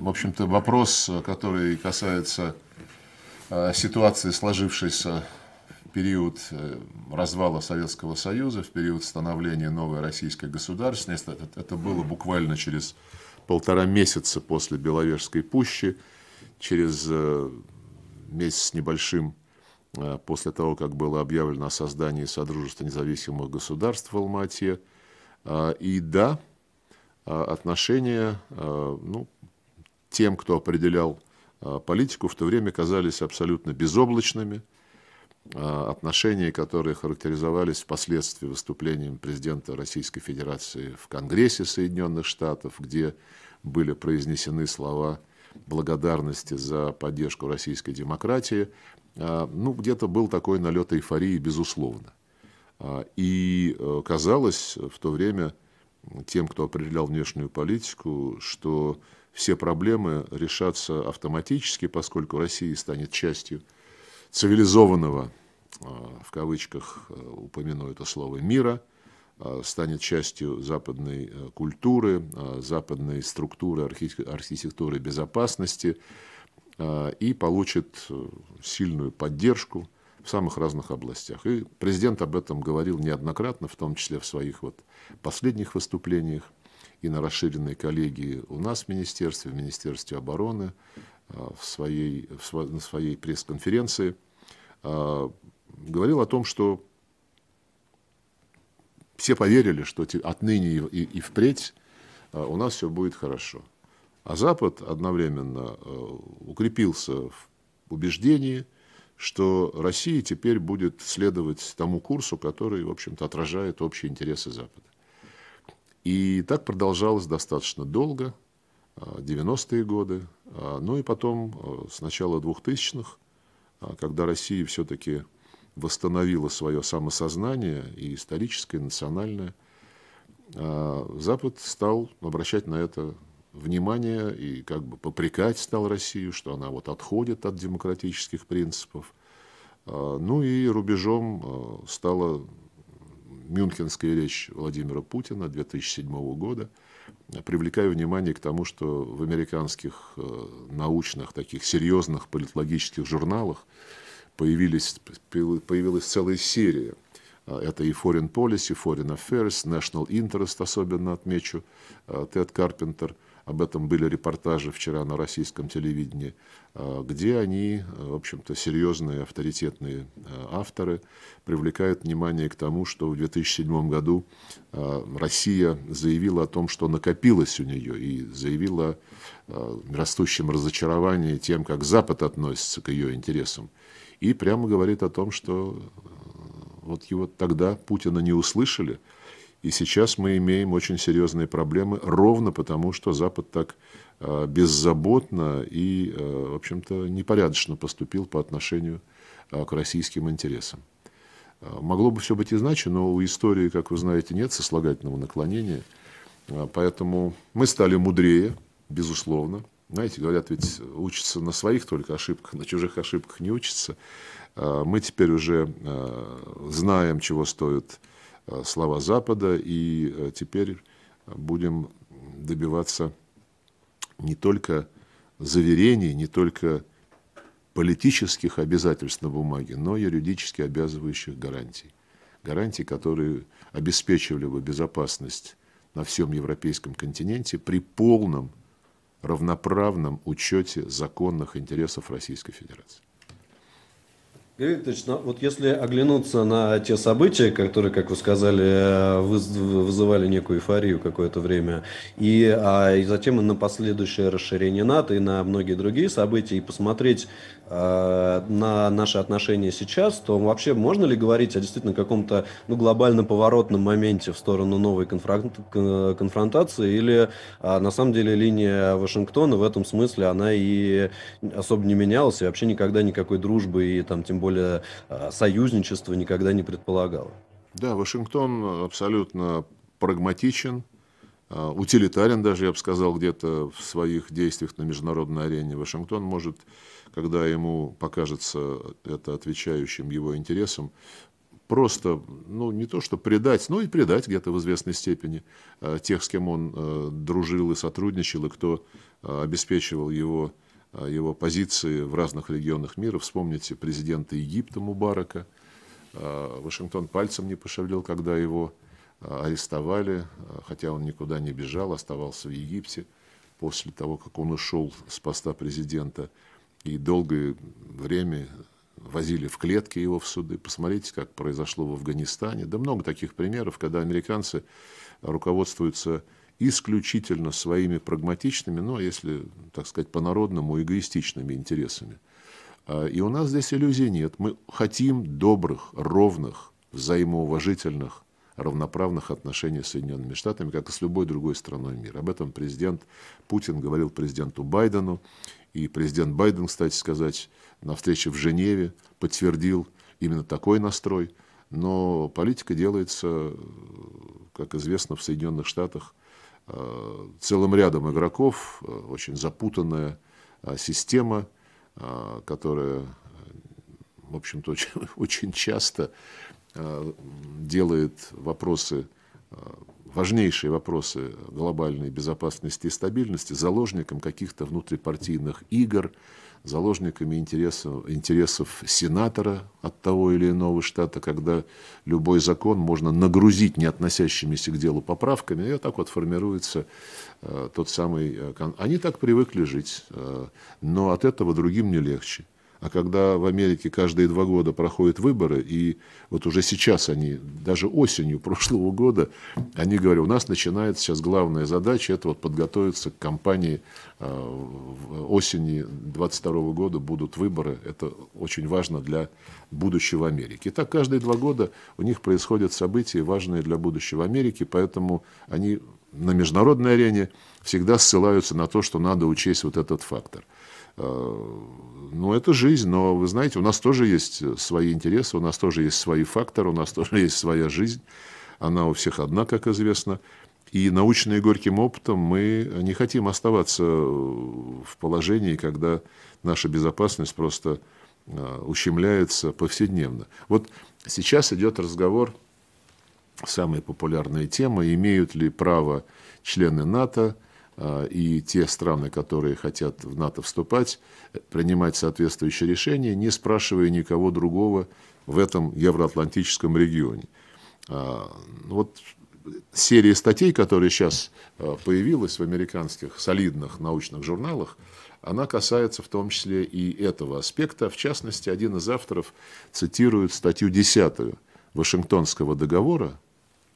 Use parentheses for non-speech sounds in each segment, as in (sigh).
в общем-то, вопрос, который касается э, ситуации, сложившейся в период э, развала Советского Союза, в период становления новой российской государственности. Это было буквально через полтора месяца после Беловежской пущи, через э, месяц с небольшим после того, как было объявлено о создании Содружества независимых государств в Алмате. А, и да, а, отношения а, ну, тем, кто определял а, политику, в то время казались абсолютно безоблачными. А, отношения, которые характеризовались впоследствии выступлением президента Российской Федерации в Конгрессе Соединенных Штатов, где были произнесены слова благодарности за поддержку российской демократии, а, ну, где-то был такой налет эйфории, безусловно. И э, казалось в то время тем, кто определял внешнюю политику, что все проблемы решатся автоматически, поскольку Россия станет частью цивилизованного, а, в кавычках э, упомяну это слово, мира, а, станет частью западной э, культуры, а, западной структуры, архитектуры безопасности и получит э, сильную поддержку в самых разных областях. И президент об этом говорил неоднократно, в том числе в своих вот последних выступлениях и на расширенной коллегии у нас в Министерстве, в Министерстве обороны, а, в своей, в сво, на своей пресс-конференции, а, говорил о том, что все поверили, что отныне и, и впредь а, у нас все будет хорошо. А Запад одновременно укрепился в убеждении, что Россия теперь будет следовать тому курсу, который, в общем-то, отражает общие интересы Запада. И так продолжалось достаточно долго, 90-е а, годы, а, ну и потом а, с начала 2000-х, когда Россия все-таки восстановила свое самосознание и историческое, и национальное, Запад стал обращать на это внимание и как бы попрекать стал Россию, что она вот отходит от демократических принципов. Ну и рубежом стало. Мюнхенская речь Владимира Путина 2007 года. Привлекаю внимание к тому, что в американских э, научных, таких серьезных политологических журналах появились, появилась целая серия э, это и Foreign Policy, Foreign Affairs, National Interest, особенно отмечу, э, Тед Карпентер – об этом были репортажи вчера на российском телевидении, а, где они, а, в общем-то, серьезные авторитетные а, авторы привлекают внимание к тому, что в 2007 году Россия заявила о том, что накопилось у нее, и заявила о растущем разочаровании тем, как Запад относится к ее интересам, и прямо говорит о том, что вот его тогда Путина не услышали, и сейчас мы имеем очень серьезные проблемы, ровно потому, что Запад так а, беззаботно и, а, в общем-то, непорядочно поступил по отношению а, к российским интересам. Могло бы все быть иначе, но у истории, как вы знаете, нет сослагательного наклонения. Поэтому мы стали мудрее, безусловно. Знаете, говорят, ведь учатся на своих только ошибках, на чужих ошибках не учатся. Мы теперь уже знаем, чего стоит Э, слова Запада, и э, теперь будем добиваться не только заверений, не только политических обязательств на бумаге, но и юридически обязывающих гарантий. Гарантий, которые обеспечивали бы безопасность на всем европейском континенте при полном равноправном учете законных интересов Российской Федерации. Игорь Викторович, ну, вот если оглянуться на те события, которые, как вы сказали, э, вызывали некую эйфорию какое-то время, и, а, и затем и на последующее расширение НАТО и на многие другие события, и посмотреть а, на наши отношения сейчас, то вообще можно ли говорить о действительно каком-то ну, глобально поворотном моменте в сторону новой конфронт, конфронтации, или а, на самом деле линия Вашингтона в этом смысле, она и особо не менялась, и вообще никогда никакой дружбы, и там тем более более а, союзничество никогда не предполагало. Да, Вашингтон абсолютно прагматичен, а, утилитарен даже, я бы сказал, где-то в своих действиях на международной арене. Вашингтон может, когда ему покажется это отвечающим его интересам, просто, ну, не то что предать, но и предать где-то в известной степени а, тех, с кем он дружил и сотрудничал, и кто обеспечивал его Э, его позиции в разных регионах мира. Вспомните президента Египта Мубарака. Э, Вашингтон пальцем не пошевелил, когда его э, арестовали, хотя он никуда не бежал, оставался в Египте после того, как он ушел с поста президента. И долгое время возили в клетки его в суды. Посмотрите, как произошло в Афганистане. Да много таких примеров, когда американцы руководствуются исключительно своими прагматичными, ну, а если, так сказать, по-народному, эгоистичными интересами. А, и у нас здесь иллюзий нет. Мы хотим добрых, ровных, взаимоуважительных, равноправных отношений с Соединенными Штатами, как и с любой другой страной мира. Об этом президент Путин говорил президенту Байдену. И президент Байден, кстати сказать, на встрече в Женеве подтвердил именно такой настрой. Но политика делается, как известно, в Соединенных Штатах Э, целым рядом игроков, э, очень запутанная э, система, которая, в общем-то, очень, (laughs) очень часто делает вопросы, важнейшие вопросы глобальной безопасности и стабильности заложником каких-то внутрипартийных игр, заложниками интересов, интересов сенатора от того или иного штата, когда любой закон можно нагрузить не относящимися к делу поправками, и вот так вот формируется э, тот самый... Э, они так привыкли жить, э, но от этого другим не легче. А когда в Америке каждые два года проходят выборы, и вот уже сейчас они, даже осенью прошлого года, они говорят, у нас начинается сейчас главная задача, это вот подготовиться к кампании а, осени 22 года будут выборы, это очень важно для будущего Америки. И так каждые два года у них происходят события, важные для будущего Америки, поэтому они на международной арене всегда ссылаются на то, что надо учесть вот этот фактор. Э, ну, это жизнь, но вы знаете, у нас тоже есть э, свои интересы, у нас тоже есть свои факторы, у нас (laughs) тоже есть своя жизнь. Она у всех одна, как известно. И научные горьким опытом мы не хотим оставаться э, в положении, когда наша безопасность просто ущемляется повседневно. Вот сейчас идет разговор, самая популярная тема, имеют ли право члены НАТО а, и те страны, которые хотят в НАТО вступать, принимать соответствующие решения, не спрашивая никого другого в этом евроатлантическом регионе. А, ну вот серия статей, которая сейчас а, появилась в американских солидных научных журналах, она касается в том числе и этого аспекта. В частности, один из авторов цитирует статью 10 Вашингтонского договора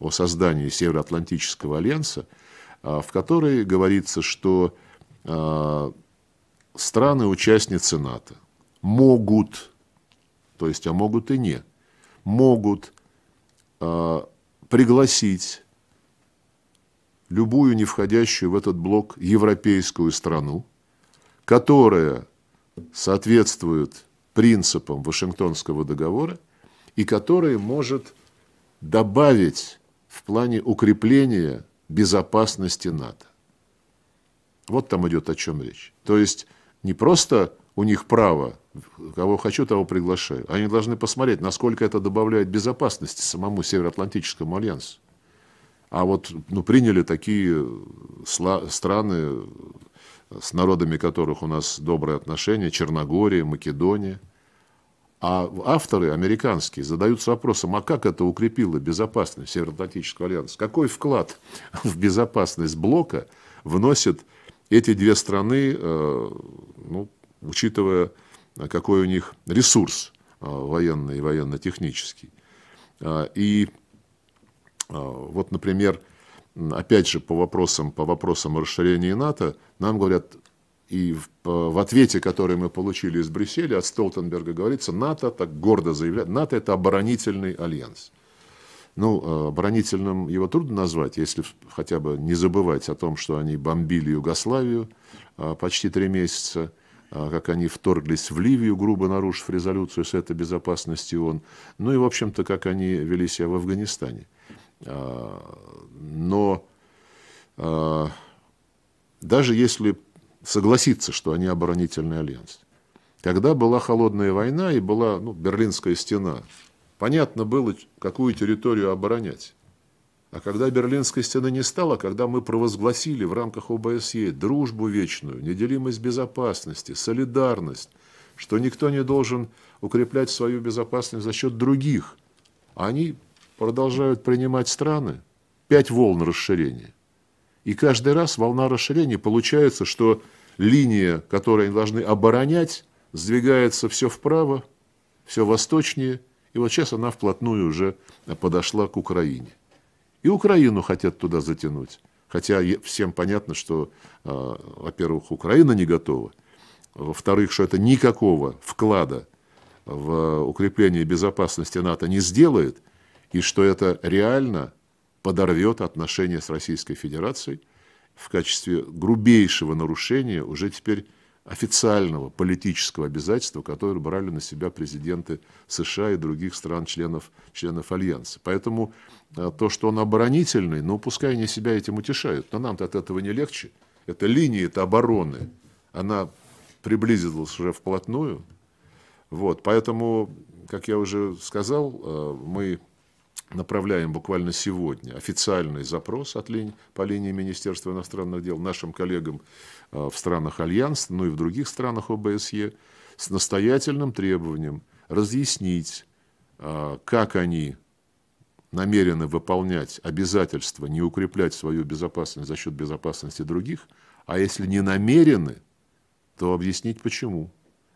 о создании Североатлантического альянса, а, в которой говорится, что а, страны-участницы НАТО могут, то есть, а могут и не, могут а, пригласить любую не входящую в этот блок европейскую страну, которая соответствует принципам Вашингтонского договора и которая может добавить в плане укрепления безопасности НАТО. Вот там идет о чем речь. То есть не просто у них право, кого хочу, того приглашаю. Они должны посмотреть, насколько это добавляет безопасности самому Североатлантическому альянсу. А вот ну, приняли такие страны, э, с народами которых у нас добрые отношения, Черногория, Македония – а авторы американские задаются вопросом, а как это укрепило безопасность Североатлантического альянса? Какой вклад (laughs) в безопасность блока вносят эти две страны, э, ну, учитывая, э, какой у них ресурс э, военный и военно-технический? А, и а, вот, например, опять же, по вопросам, по вопросам расширения НАТО, нам говорят, и в, э, в ответе, который мы получили из Брюсселя, от Столтенберга говорится, НАТО так гордо заявляет, НАТО это оборонительный альянс. Ну, э, оборонительным его трудно назвать, если хотя бы не забывать о том, что они бомбили Югославию э, почти три месяца, как они вторглись в Ливию, грубо нарушив резолюцию с этой Безопасности ООН, ну и, в общем-то, как они вели себя в Афганистане. Но даже если согласиться, что они оборонительный альянс. Когда была холодная война и была ну, Берлинская стена, понятно было, какую территорию оборонять. А когда Берлинской стены не стало, когда мы провозгласили в рамках ОБСЕ дружбу вечную, неделимость безопасности, солидарность, что никто не должен укреплять свою безопасность за счет других, а они продолжают принимать страны. Пять волн расширения. И каждый раз волна расширения получается, что линия, которую они должны оборонять, сдвигается все вправо, все восточнее, и вот сейчас она вплотную уже подошла к Украине. И Украину хотят туда затянуть. Хотя всем понятно, что, а, во-первых, Украина не готова, во-вторых, что это никакого вклада в укрепление безопасности НАТО не сделает, и что это реально подорвет отношения с Российской Федерацией в качестве грубейшего нарушения уже теперь официального политического обязательства, которое брали на себя президенты США и других стран-членов членов Альянса. Поэтому а, то, что он оборонительный, ну пускай они себя этим утешают, но нам-то от этого не легче. Это линия это обороны, она приблизилась уже вплотную. Вот, поэтому, как я уже сказал, а, мы направляем буквально сегодня официальный запрос от линии, по линии Министерства иностранных дел нашим коллегам э, в странах Альянса, ну и в других странах ОБСЕ, с настоятельным требованием разъяснить, э, как они намерены выполнять обязательства, не укреплять свою безопасность за счет безопасности других, а если не намерены, то объяснить почему.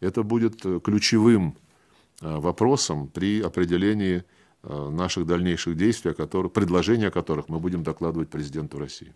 Это будет э, ключевым вопросом при определении Э, наших дальнейших действий, о которых, предложений о которых мы будем докладывать президенту России.